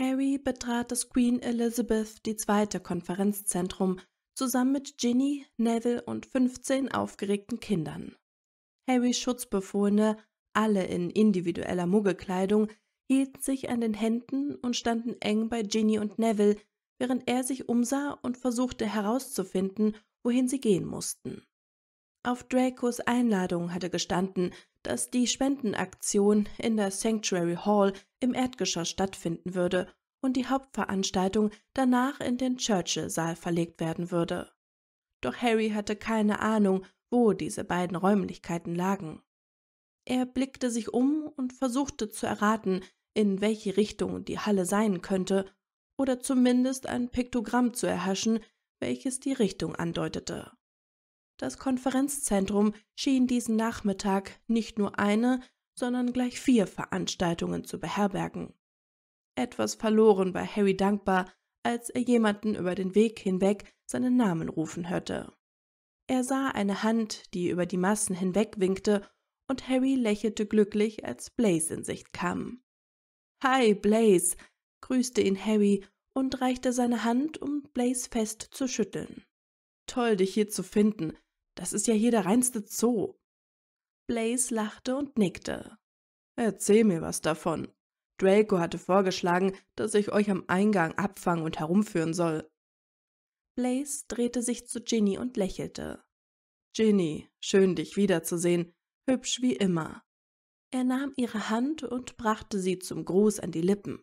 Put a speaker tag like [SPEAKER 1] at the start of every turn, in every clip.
[SPEAKER 1] Harry betrat das Queen Elizabeth II. Konferenzzentrum zusammen mit Ginny, Neville und 15 aufgeregten Kindern. Harrys Schutzbefohlene, alle in individueller Muggelkleidung, hielten sich an den Händen und standen eng bei Ginny und Neville, während er sich umsah und versuchte herauszufinden, wohin sie gehen mussten. Auf Dracos Einladung hatte gestanden, dass die Spendenaktion in der Sanctuary Hall im Erdgeschoss stattfinden würde und die Hauptveranstaltung danach in den Churchill-Saal verlegt werden würde. Doch Harry hatte keine Ahnung, wo diese beiden Räumlichkeiten lagen. Er blickte sich um und versuchte zu erraten, in welche Richtung die Halle sein könnte, oder zumindest ein Piktogramm zu erhaschen, welches die Richtung andeutete. Das Konferenzzentrum schien diesen Nachmittag nicht nur eine, sondern gleich vier Veranstaltungen zu beherbergen. Etwas verloren war Harry dankbar, als er jemanden über den Weg hinweg seinen Namen rufen hörte. Er sah eine Hand, die über die Massen hinwegwinkte, und Harry lächelte glücklich, als Blaze in Sicht kam. Hi, Blaze, grüßte ihn Harry und reichte seine Hand, um Blaze fest zu schütteln. Toll, dich hier zu finden. Das ist ja hier der reinste Zoo. Blaze lachte und nickte. Erzähl mir was davon. Draco hatte vorgeschlagen, dass ich euch am Eingang abfangen und herumführen soll. Blaze drehte sich zu Ginny und lächelte. Ginny, schön dich wiederzusehen, hübsch wie immer. Er nahm ihre Hand und brachte sie zum Gruß an die Lippen.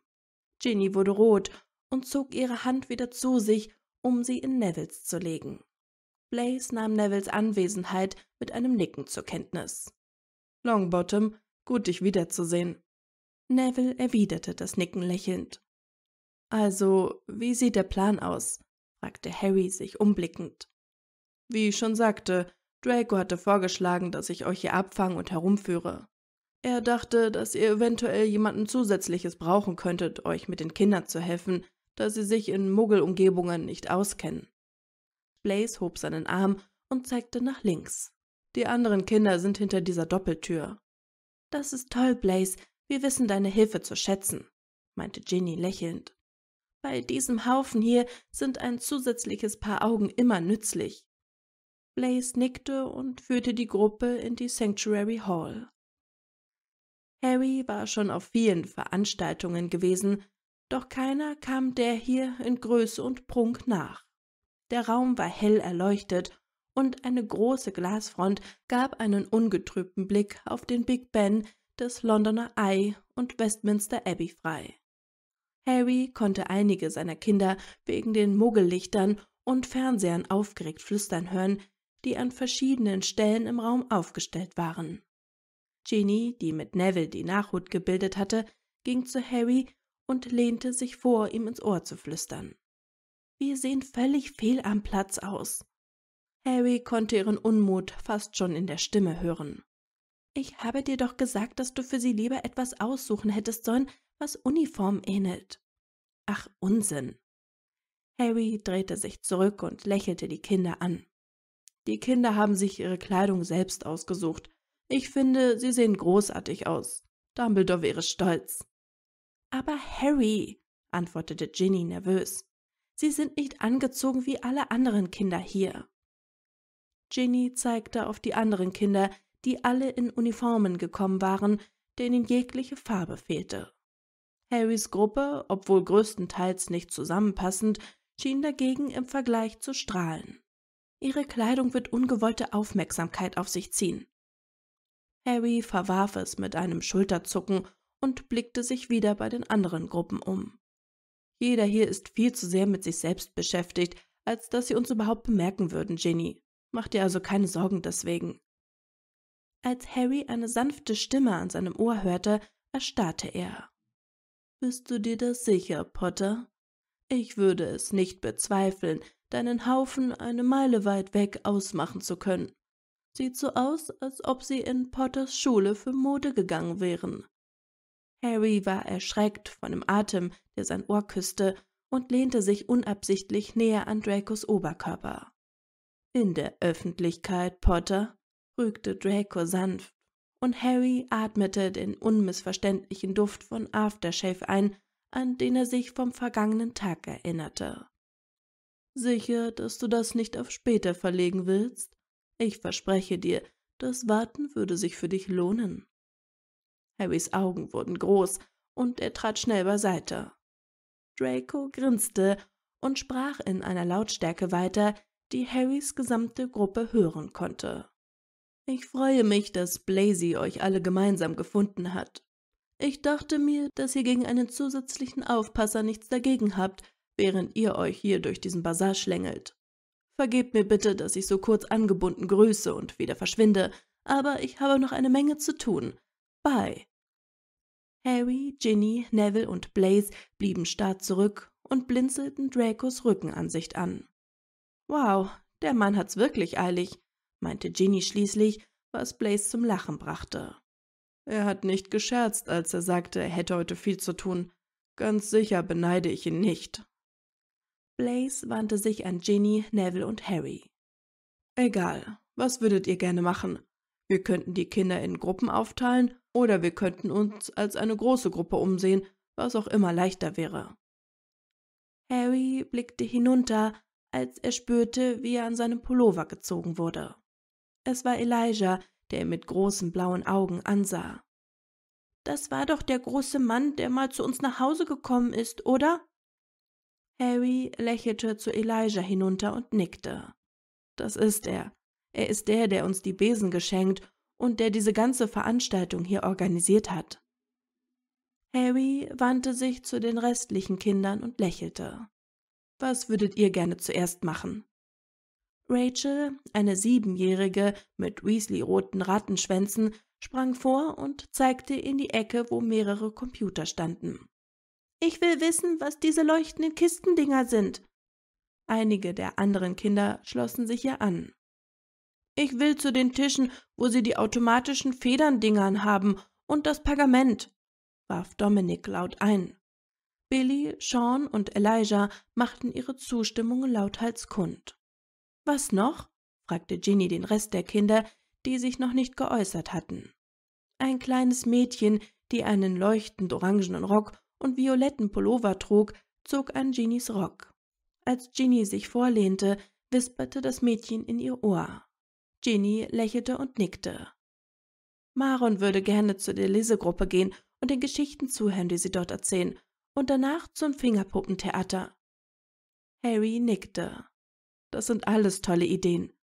[SPEAKER 1] Ginny wurde rot und zog ihre Hand wieder zu sich, um sie in Nevils zu legen. Blaze nahm Nevilles Anwesenheit mit einem Nicken zur Kenntnis. Longbottom, gut dich wiederzusehen. Neville erwiderte das Nicken lächelnd. Also, wie sieht der Plan aus? fragte Harry sich umblickend. Wie ich schon sagte, Draco hatte vorgeschlagen, dass ich euch hier abfange und herumführe. Er dachte, dass ihr eventuell jemanden Zusätzliches brauchen könntet, euch mit den Kindern zu helfen, da sie sich in Muggelumgebungen nicht auskennen. Blaze hob seinen Arm und zeigte nach links. Die anderen Kinder sind hinter dieser Doppeltür. Das ist toll, Blaze. Wir wissen deine Hilfe zu schätzen, meinte Ginny lächelnd. Bei diesem Haufen hier sind ein zusätzliches Paar Augen immer nützlich. Blaze nickte und führte die Gruppe in die Sanctuary Hall. Harry war schon auf vielen Veranstaltungen gewesen, doch keiner kam der hier in Größe und Prunk nach. Der Raum war hell erleuchtet und eine große Glasfront gab einen ungetrübten Blick auf den Big Ben, das Londoner Eye und Westminster Abbey frei. Harry konnte einige seiner Kinder wegen den Muggellichtern und Fernsehern aufgeregt flüstern hören, die an verschiedenen Stellen im Raum aufgestellt waren. Ginny, die mit Neville die Nachhut gebildet hatte, ging zu Harry und lehnte sich vor, ihm ins Ohr zu flüstern. Wir sehen völlig fehl am Platz aus. Harry konnte ihren Unmut fast schon in der Stimme hören. Ich habe dir doch gesagt, dass du für sie lieber etwas aussuchen hättest sollen, was Uniform ähnelt. Ach Unsinn. Harry drehte sich zurück und lächelte die Kinder an. Die Kinder haben sich ihre Kleidung selbst ausgesucht. Ich finde, sie sehen großartig aus. Dumbledore wäre stolz. Aber Harry, antwortete Ginny nervös. Sie sind nicht angezogen wie alle anderen Kinder hier. Ginny zeigte auf die anderen Kinder, die alle in Uniformen gekommen waren, denen jegliche Farbe fehlte. Harrys Gruppe, obwohl größtenteils nicht zusammenpassend, schien dagegen im Vergleich zu strahlen. Ihre Kleidung wird ungewollte Aufmerksamkeit auf sich ziehen. Harry verwarf es mit einem Schulterzucken und blickte sich wieder bei den anderen Gruppen um. Jeder hier ist viel zu sehr mit sich selbst beschäftigt, als dass sie uns überhaupt bemerken würden, Ginny. Mach dir also keine Sorgen deswegen. Als Harry eine sanfte Stimme an seinem Ohr hörte, erstarrte er. Bist du dir das sicher, Potter? Ich würde es nicht bezweifeln, deinen Haufen eine Meile weit weg ausmachen zu können. Sieht so aus, als ob sie in Potters Schule für Mode gegangen wären. Harry war erschreckt von dem Atem, der sein Ohr küsste, und lehnte sich unabsichtlich näher an Dracos Oberkörper. In der Öffentlichkeit, Potter, rügte Draco sanft, und Harry atmete den unmissverständlichen Duft von Aftershave ein, an den er sich vom vergangenen Tag erinnerte. Sicher, dass du das nicht auf später verlegen willst? Ich verspreche dir, das Warten würde sich für dich lohnen. Harrys Augen wurden groß und er trat schnell beiseite. Draco grinste und sprach in einer Lautstärke weiter, die Harrys gesamte Gruppe hören konnte. Ich freue mich, dass Blazy euch alle gemeinsam gefunden hat. Ich dachte mir, dass ihr gegen einen zusätzlichen Aufpasser nichts dagegen habt, während ihr euch hier durch diesen Bazar schlängelt. Vergebt mir bitte, dass ich so kurz angebunden grüße und wieder verschwinde, aber ich habe noch eine Menge zu tun. Bye. Harry, Ginny, Neville und Blaze blieben starr zurück und blinzelten Dracos Rückenansicht an. Wow, der Mann hat's wirklich eilig, meinte Ginny schließlich, was Blaze zum Lachen brachte. Er hat nicht gescherzt, als er sagte, er hätte heute viel zu tun. Ganz sicher beneide ich ihn nicht. Blaze wandte sich an Ginny, Neville und Harry. Egal, was würdet ihr gerne machen? Wir könnten die Kinder in Gruppen aufteilen oder wir könnten uns als eine große Gruppe umsehen, was auch immer leichter wäre. Harry blickte hinunter, als er spürte, wie er an seinem Pullover gezogen wurde. Es war Elijah, der ihn mit großen blauen Augen ansah. Das war doch der große Mann, der mal zu uns nach Hause gekommen ist, oder? Harry lächelte zu Elijah hinunter und nickte. Das ist er. Er ist der, der uns die Besen geschenkt und der diese ganze Veranstaltung hier organisiert hat. Harry wandte sich zu den restlichen Kindern und lächelte. Was würdet ihr gerne zuerst machen? Rachel, eine Siebenjährige mit Weasley-roten Rattenschwänzen, sprang vor und zeigte in die Ecke, wo mehrere Computer standen. Ich will wissen, was diese leuchtenden Kistendinger sind. Einige der anderen Kinder schlossen sich ihr an. Ich will zu den Tischen, wo sie die automatischen Federndingern haben und das Pergament, warf Dominik laut ein. Billy, Sean und Elijah machten ihre Zustimmung lauthals kund. Was noch? fragte Ginny den Rest der Kinder, die sich noch nicht geäußert hatten. Ein kleines Mädchen, die einen leuchtend orangenen Rock und violetten Pullover trug, zog an Ginnys Rock. Als Ginny sich vorlehnte, wisperte das Mädchen in ihr Ohr. Ginny lächelte und nickte. Maron würde gerne zu der Lesegruppe gehen und den Geschichten zuhören, die sie dort erzählen, und danach zum Fingerpuppentheater. Harry nickte. Das sind alles tolle Ideen.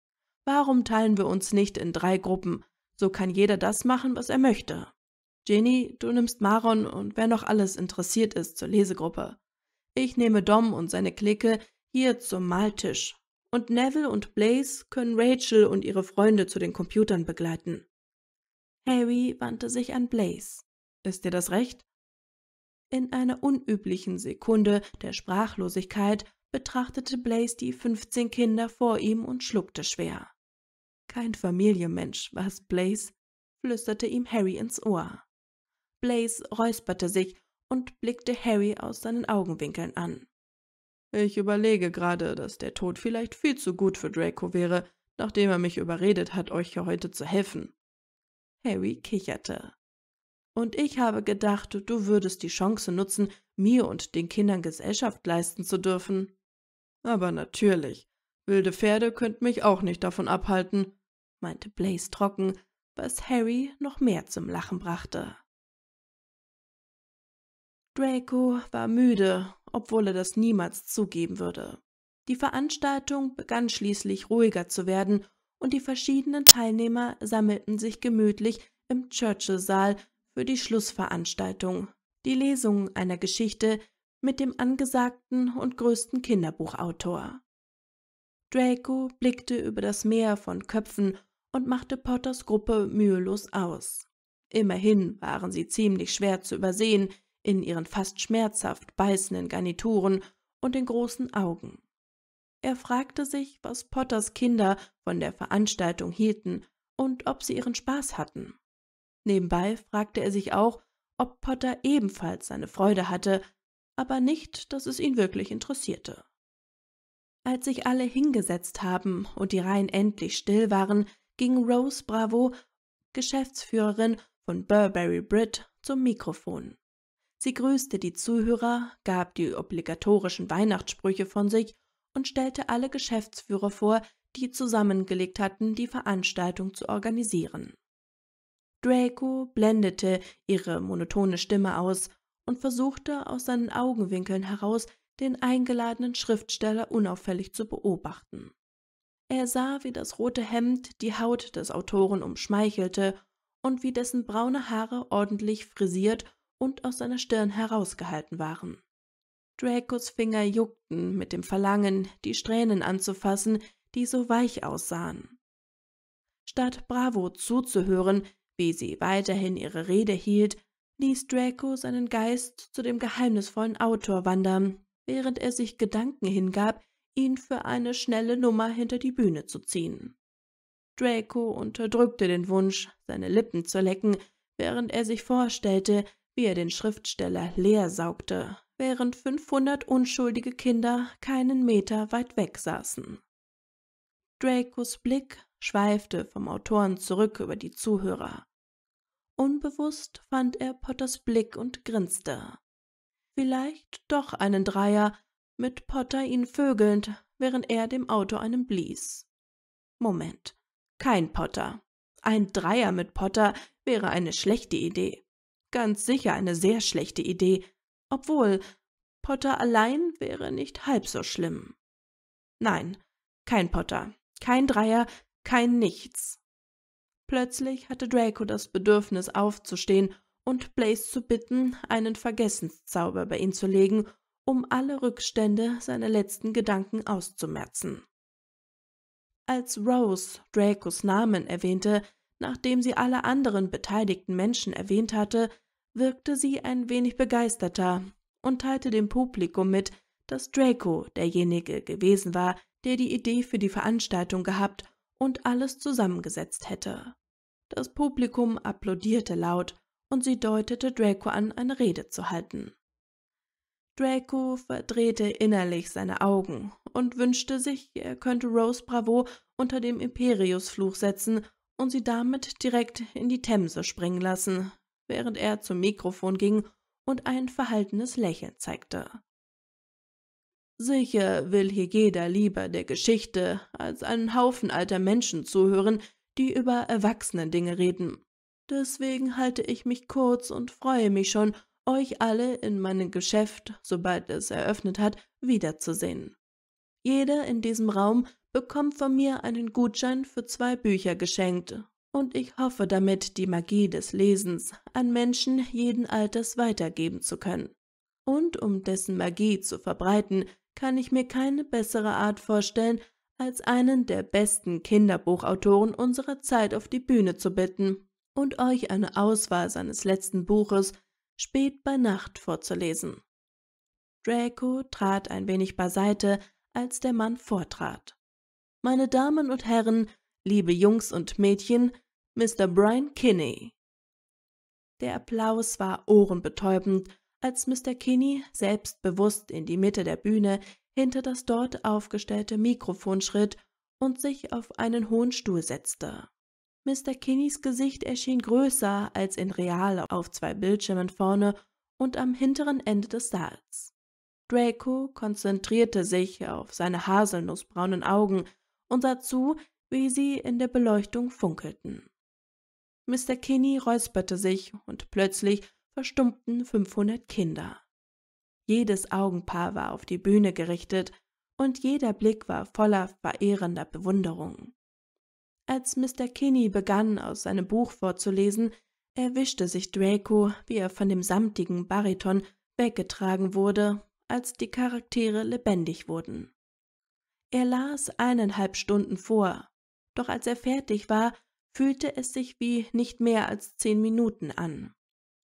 [SPEAKER 1] Warum teilen wir uns nicht in drei Gruppen? So kann jeder das machen, was er möchte. Ginny, du nimmst Maron und wer noch alles interessiert ist zur Lesegruppe. Ich nehme Dom und seine Clique hier zum Maltisch und Neville und Blaze können Rachel und ihre Freunde zu den Computern begleiten. Harry wandte sich an Blaze. Ist dir das recht? In einer unüblichen Sekunde der Sprachlosigkeit betrachtete Blaze die fünfzehn Kinder vor ihm und schluckte schwer. Kein Familienmensch, was Blaze? flüsterte ihm Harry ins Ohr. Blaze räusperte sich und blickte Harry aus seinen Augenwinkeln an. Ich überlege gerade, dass der Tod vielleicht viel zu gut für Draco wäre, nachdem er mich überredet hat, euch hier heute zu helfen. Harry kicherte. Und ich habe gedacht, du würdest die Chance nutzen, mir und den Kindern Gesellschaft leisten zu dürfen. Aber natürlich, wilde Pferde könnten mich auch nicht davon abhalten, meinte Blaze trocken, was Harry noch mehr zum Lachen brachte. Draco war müde obwohl er das niemals zugeben würde. Die Veranstaltung begann schließlich ruhiger zu werden und die verschiedenen Teilnehmer sammelten sich gemütlich im Churchill-Saal für die Schlussveranstaltung, die Lesung einer Geschichte mit dem angesagten und größten Kinderbuchautor. Draco blickte über das Meer von Köpfen und machte Potters Gruppe mühelos aus. Immerhin waren sie ziemlich schwer zu übersehen, in ihren fast schmerzhaft beißenden Garnituren und den großen Augen. Er fragte sich, was Potters Kinder von der Veranstaltung hielten und ob sie ihren Spaß hatten. Nebenbei fragte er sich auch, ob Potter ebenfalls seine Freude hatte, aber nicht, dass es ihn wirklich interessierte. Als sich alle hingesetzt haben und die Reihen endlich still waren, ging Rose Bravo, Geschäftsführerin von Burberry Brit, zum Mikrofon. Sie grüßte die Zuhörer, gab die obligatorischen Weihnachtssprüche von sich und stellte alle Geschäftsführer vor, die zusammengelegt hatten, die Veranstaltung zu organisieren. Draco blendete ihre monotone Stimme aus und versuchte aus seinen Augenwinkeln heraus, den eingeladenen Schriftsteller unauffällig zu beobachten. Er sah, wie das rote Hemd die Haut des Autoren umschmeichelte und wie dessen braune Haare ordentlich frisiert und aus seiner Stirn herausgehalten waren. Dracos Finger juckten mit dem Verlangen, die Strähnen anzufassen, die so weich aussahen. Statt Bravo zuzuhören, wie sie weiterhin ihre Rede hielt, ließ Draco seinen Geist zu dem geheimnisvollen Autor wandern, während er sich Gedanken hingab, ihn für eine schnelle Nummer hinter die Bühne zu ziehen. Draco unterdrückte den Wunsch, seine Lippen zu lecken, während er sich vorstellte, wie er den Schriftsteller leer saugte, während 500 unschuldige Kinder keinen Meter weit weg saßen. Dracos Blick schweifte vom Autoren zurück über die Zuhörer. Unbewusst fand er Potters Blick und grinste. Vielleicht doch einen Dreier, mit Potter ihn vögelnd, während er dem Auto einen blies. Moment, kein Potter. Ein Dreier mit Potter wäre eine schlechte Idee ganz sicher eine sehr schlechte Idee, obwohl Potter allein wäre nicht halb so schlimm. Nein, kein Potter, kein Dreier, kein Nichts. Plötzlich hatte Draco das Bedürfnis aufzustehen und Blaze zu bitten, einen Vergessenszauber bei ihn zu legen, um alle Rückstände seiner letzten Gedanken auszumerzen. Als Rose Dracos Namen erwähnte, nachdem sie alle anderen beteiligten Menschen erwähnt hatte, wirkte sie ein wenig begeisterter und teilte dem Publikum mit, dass Draco derjenige gewesen war, der die Idee für die Veranstaltung gehabt und alles zusammengesetzt hätte. Das Publikum applaudierte laut und sie deutete Draco an, eine Rede zu halten. Draco verdrehte innerlich seine Augen und wünschte sich, er könnte Rose Bravo unter dem Imperiusfluch setzen und sie damit direkt in die Themse springen lassen, während er zum Mikrofon ging und ein verhaltenes Lächeln zeigte. Sicher will hier jeder lieber der Geschichte als einen Haufen alter Menschen zuhören, die über erwachsene Dinge reden. Deswegen halte ich mich kurz und freue mich schon, euch alle in meinem Geschäft, sobald es eröffnet hat, wiederzusehen. Jeder in diesem Raum bekommt von mir einen Gutschein für zwei Bücher geschenkt und ich hoffe damit, die Magie des Lesens an Menschen jeden Alters weitergeben zu können. Und um dessen Magie zu verbreiten, kann ich mir keine bessere Art vorstellen, als einen der besten Kinderbuchautoren unserer Zeit auf die Bühne zu bitten und euch eine Auswahl seines letzten Buches spät bei Nacht vorzulesen. Draco trat ein wenig beiseite, als der Mann vortrat. Meine Damen und Herren, liebe Jungs und Mädchen, Mr. Brian Kinney. Der Applaus war ohrenbetäubend, als Mr. Kinney selbstbewusst in die Mitte der Bühne hinter das dort aufgestellte Mikrofon schritt und sich auf einen hohen Stuhl setzte. Mr. Kinneys Gesicht erschien größer als in real auf zwei Bildschirmen vorne und am hinteren Ende des Saals. Draco konzentrierte sich auf seine haselnussbraunen Augen und sah zu, wie sie in der Beleuchtung funkelten. Mr. Kinney räusperte sich und plötzlich verstummten 500 Kinder. Jedes Augenpaar war auf die Bühne gerichtet und jeder Blick war voller verehrender Bewunderung. Als Mr. Kinney begann, aus seinem Buch vorzulesen, erwischte sich Draco, wie er von dem samtigen Bariton weggetragen wurde, als die Charaktere lebendig wurden. Er las eineinhalb Stunden vor, doch als er fertig war, fühlte es sich wie nicht mehr als zehn Minuten an.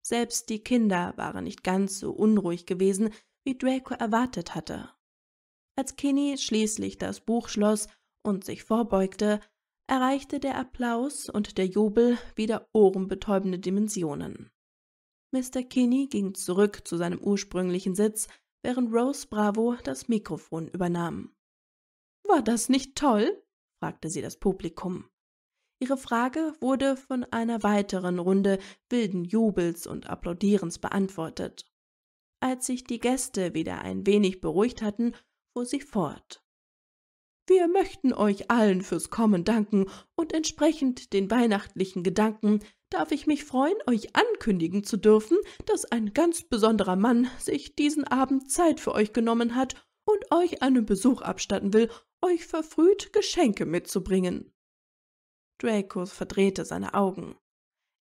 [SPEAKER 1] Selbst die Kinder waren nicht ganz so unruhig gewesen, wie Draco erwartet hatte. Als Kinney schließlich das Buch schloss und sich vorbeugte, erreichte der Applaus und der Jubel wieder ohrenbetäubende Dimensionen. Mr. Kinney ging zurück zu seinem ursprünglichen Sitz, während Rose Bravo das Mikrofon übernahm. War das nicht toll? fragte sie das Publikum. Ihre Frage wurde von einer weiteren Runde wilden Jubels und Applaudierens beantwortet. Als sich die Gäste wieder ein wenig beruhigt hatten, fuhr sie fort. Wir möchten euch allen fürs Kommen danken und entsprechend den weihnachtlichen Gedanken darf ich mich freuen, euch ankündigen zu dürfen, dass ein ganz besonderer Mann sich diesen Abend Zeit für euch genommen hat und euch einen Besuch abstatten will, euch verfrüht Geschenke mitzubringen. Draco verdrehte seine Augen.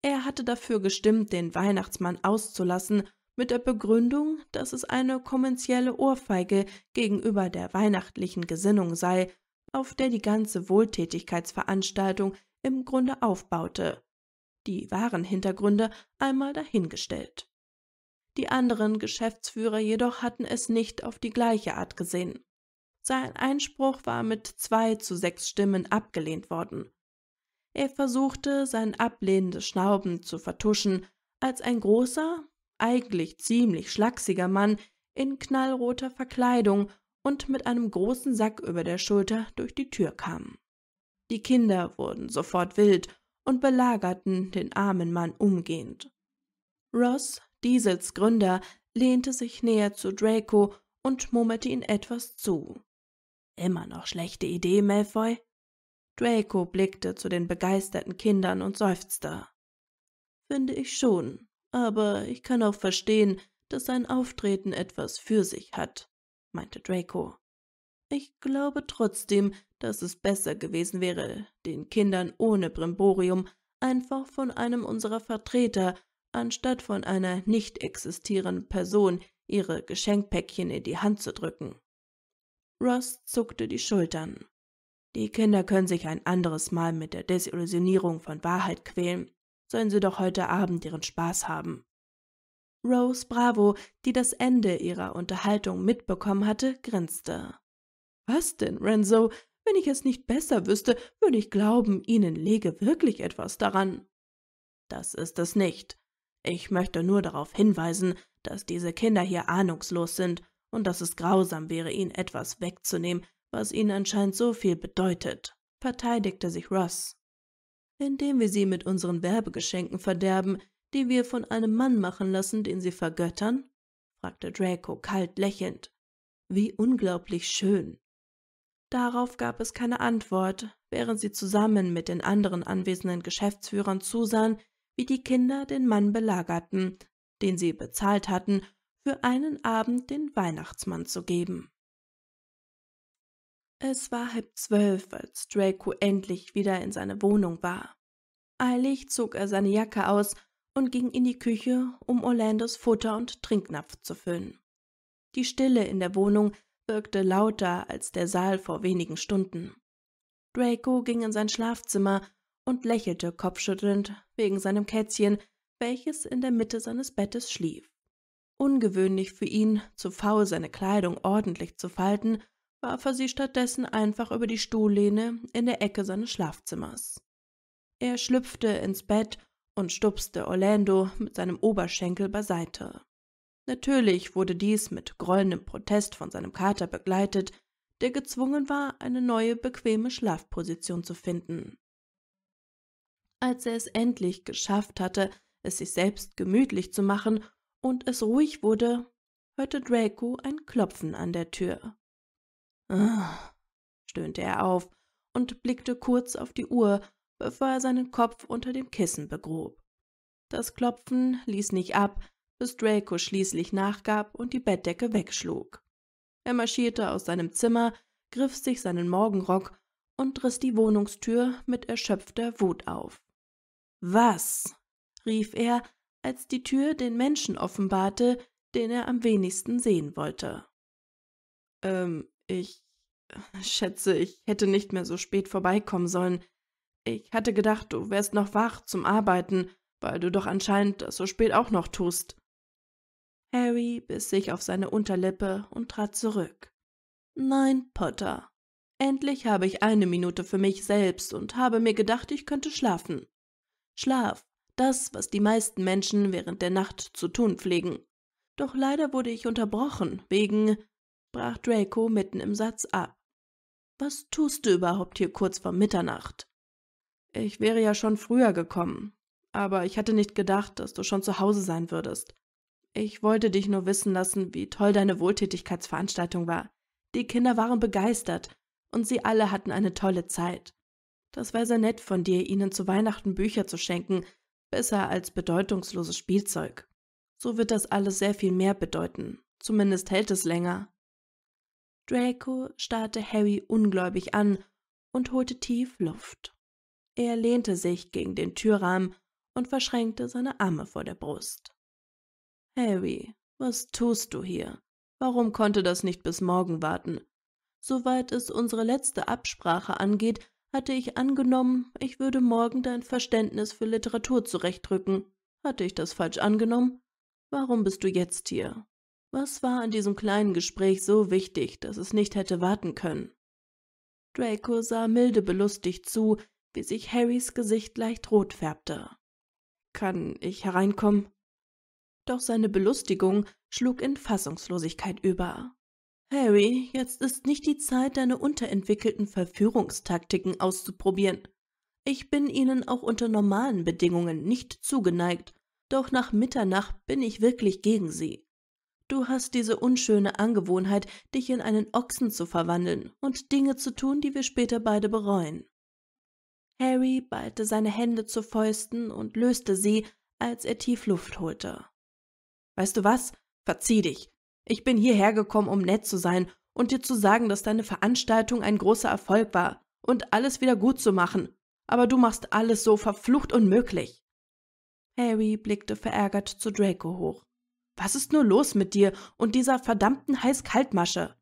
[SPEAKER 1] Er hatte dafür gestimmt, den Weihnachtsmann auszulassen, mit der Begründung, dass es eine kommerzielle Ohrfeige gegenüber der weihnachtlichen Gesinnung sei, auf der die ganze Wohltätigkeitsveranstaltung im Grunde aufbaute. Die wahren Hintergründe einmal dahingestellt. Die anderen Geschäftsführer jedoch hatten es nicht auf die gleiche Art gesehen. Sein Einspruch war mit zwei zu sechs Stimmen abgelehnt worden. Er versuchte, sein ablehnendes Schnauben zu vertuschen, als ein großer, eigentlich ziemlich schlaksiger Mann in knallroter Verkleidung und mit einem großen Sack über der Schulter durch die Tür kam. Die Kinder wurden sofort wild und belagerten den armen Mann umgehend. Ross, Diesels Gründer, lehnte sich näher zu Draco und murmelte ihn etwas zu. Immer noch schlechte Idee, Malfoy, Draco blickte zu den begeisterten Kindern und seufzte. Finde ich schon, aber ich kann auch verstehen, dass sein Auftreten etwas für sich hat, meinte Draco. Ich glaube trotzdem, dass es besser gewesen wäre, den Kindern ohne Brimborium einfach von einem unserer Vertreter anstatt von einer nicht existierenden Person ihre Geschenkpäckchen in die Hand zu drücken. Ross zuckte die Schultern. Die Kinder können sich ein anderes Mal mit der Desillusionierung von Wahrheit quälen. Sollen sie doch heute Abend ihren Spaß haben. Rose Bravo, die das Ende ihrer Unterhaltung mitbekommen hatte, grinste. Was denn, Renzo? Wenn ich es nicht besser wüsste, würde ich glauben, Ihnen lege wirklich etwas daran. Das ist es nicht. Ich möchte nur darauf hinweisen, dass diese Kinder hier ahnungslos sind und dass es grausam wäre, ihnen etwas wegzunehmen, was ihnen anscheinend so viel bedeutet, verteidigte sich Ross. Indem wir sie mit unseren Werbegeschenken verderben, die wir von einem Mann machen lassen, den sie vergöttern? fragte Draco kalt lächelnd. Wie unglaublich schön. Darauf gab es keine Antwort, während sie zusammen mit den anderen anwesenden Geschäftsführern zusahen, wie die Kinder den Mann belagerten, den sie bezahlt hatten, für einen Abend den Weihnachtsmann zu geben. Es war halb zwölf, als Draco endlich wieder in seine Wohnung war. Eilig zog er seine Jacke aus und ging in die Küche, um Orlandos Futter und Trinknapf zu füllen. Die Stille in der Wohnung wirkte lauter als der Saal vor wenigen Stunden. Draco ging in sein Schlafzimmer und lächelte kopfschüttelnd wegen seinem Kätzchen, welches in der Mitte seines Bettes schlief. Ungewöhnlich für ihn, zu faul seine Kleidung ordentlich zu falten warf er sie stattdessen einfach über die Stuhllehne in der Ecke seines Schlafzimmers. Er schlüpfte ins Bett und stupste Orlando mit seinem Oberschenkel beiseite. Natürlich wurde dies mit grollendem Protest von seinem Kater begleitet, der gezwungen war, eine neue bequeme Schlafposition zu finden. Als er es endlich geschafft hatte, es sich selbst gemütlich zu machen und es ruhig wurde, hörte Draco ein Klopfen an der Tür. Ah, stöhnte er auf und blickte kurz auf die Uhr, bevor er seinen Kopf unter dem Kissen begrub. Das Klopfen ließ nicht ab, bis Draco schließlich nachgab und die Bettdecke wegschlug. Er marschierte aus seinem Zimmer, griff sich seinen Morgenrock und riss die Wohnungstür mit erschöpfter Wut auf. Was? rief er, als die Tür den Menschen offenbarte, den er am wenigsten sehen wollte. Ähm, ich Schätze, ich hätte nicht mehr so spät vorbeikommen sollen. Ich hatte gedacht, du wärst noch wach zum Arbeiten, weil du doch anscheinend das so spät auch noch tust. Harry biss sich auf seine Unterlippe und trat zurück. Nein, Potter. Endlich habe ich eine Minute für mich selbst und habe mir gedacht, ich könnte schlafen. Schlaf, das, was die meisten Menschen während der Nacht zu tun pflegen. Doch leider wurde ich unterbrochen, wegen brach Draco mitten im Satz ab. Was tust du überhaupt hier kurz vor Mitternacht? Ich wäre ja schon früher gekommen, aber ich hatte nicht gedacht, dass du schon zu Hause sein würdest. Ich wollte dich nur wissen lassen, wie toll deine Wohltätigkeitsveranstaltung war. Die Kinder waren begeistert und sie alle hatten eine tolle Zeit. Das war sehr nett von dir, ihnen zu Weihnachten Bücher zu schenken, besser als bedeutungsloses Spielzeug. So wird das alles sehr viel mehr bedeuten. Zumindest hält es länger. Draco starrte Harry ungläubig an und holte tief Luft. Er lehnte sich gegen den Türrahmen und verschränkte seine Arme vor der Brust. Harry, was tust du hier? Warum konnte das nicht bis morgen warten? Soweit es unsere letzte Absprache angeht, hatte ich angenommen, ich würde morgen dein Verständnis für Literatur zurechtrücken. Hatte ich das falsch angenommen? Warum bist du jetzt hier? Was war an diesem kleinen Gespräch so wichtig, dass es nicht hätte warten können? Draco sah milde belustigt zu, wie sich Harrys Gesicht leicht rot färbte. Kann ich hereinkommen? Doch seine Belustigung schlug in Fassungslosigkeit über. Harry, jetzt ist nicht die Zeit, deine unterentwickelten Verführungstaktiken auszuprobieren. Ich bin ihnen auch unter normalen Bedingungen nicht zugeneigt, doch nach Mitternacht bin ich wirklich gegen sie. Du hast diese unschöne Angewohnheit, dich in einen Ochsen zu verwandeln und Dinge zu tun, die wir später beide bereuen. Harry ballte seine Hände zu Fäusten und löste sie, als er tief Luft holte. Weißt du was? Verzieh dich. Ich bin hierher gekommen, um nett zu sein und dir zu sagen, dass deine Veranstaltung ein großer Erfolg war und alles wieder gut zu machen. Aber du machst alles so verflucht unmöglich. Harry blickte verärgert zu Draco hoch. Was ist nur los mit dir und dieser verdammten Heiß-Kaltmasche?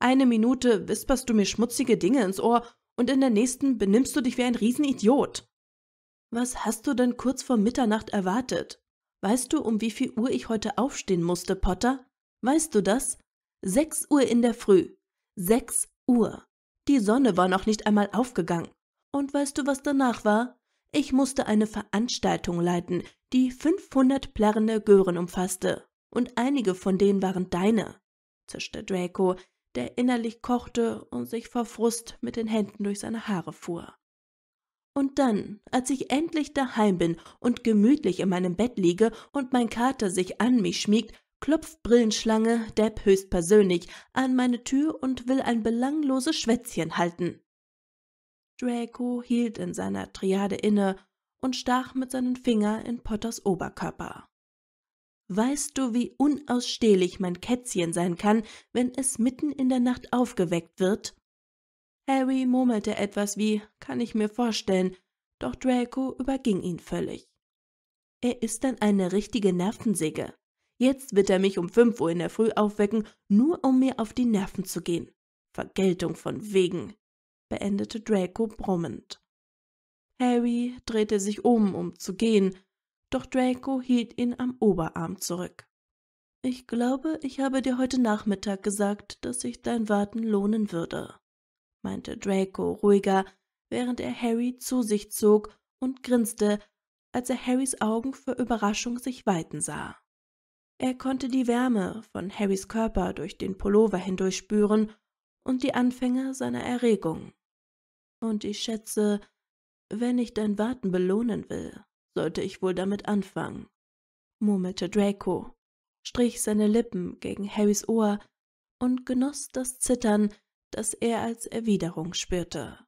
[SPEAKER 1] Eine Minute wisperst du mir schmutzige Dinge ins Ohr und in der nächsten benimmst du dich wie ein Riesenidiot. Was hast du denn kurz vor Mitternacht erwartet? Weißt du, um wie viel Uhr ich heute aufstehen musste, Potter? Weißt du das? Sechs Uhr in der Früh. Sechs Uhr. Die Sonne war noch nicht einmal aufgegangen. Und weißt du, was danach war? Ich musste eine Veranstaltung leiten, die 500 plärrende Gören umfasste und einige von denen waren deine, zischte Draco, der innerlich kochte und sich vor Frust mit den Händen durch seine Haare fuhr. Und dann, als ich endlich daheim bin und gemütlich in meinem Bett liege und mein Kater sich an mich schmiegt, klopft Brillenschlange Depp höchstpersönlich an meine Tür und will ein belangloses Schwätzchen halten. Draco hielt in seiner Triade inne und stach mit seinen Fingern in Potters Oberkörper. Weißt du, wie unausstehlich mein Kätzchen sein kann, wenn es mitten in der Nacht aufgeweckt wird? Harry murmelte etwas wie kann ich mir vorstellen, doch Draco überging ihn völlig. Er ist dann eine richtige Nervensäge. Jetzt wird er mich um fünf Uhr in der Früh aufwecken, nur um mir auf die Nerven zu gehen. Vergeltung von wegen, beendete Draco brummend. Harry drehte sich um, um zu gehen, doch Draco hielt ihn am Oberarm zurück. Ich glaube, ich habe dir heute Nachmittag gesagt, dass sich dein Warten lohnen würde, meinte Draco ruhiger, während er Harry zu sich zog und grinste, als er Harrys Augen vor Überraschung sich weiten sah. Er konnte die Wärme von Harrys Körper durch den Pullover hindurch spüren und die Anfänge seiner Erregung. Und ich schätze, wenn ich dein Warten belohnen will, sollte ich wohl damit anfangen, murmelte Draco, strich seine Lippen gegen Harrys Ohr und genoss das Zittern, das er als Erwiderung spürte.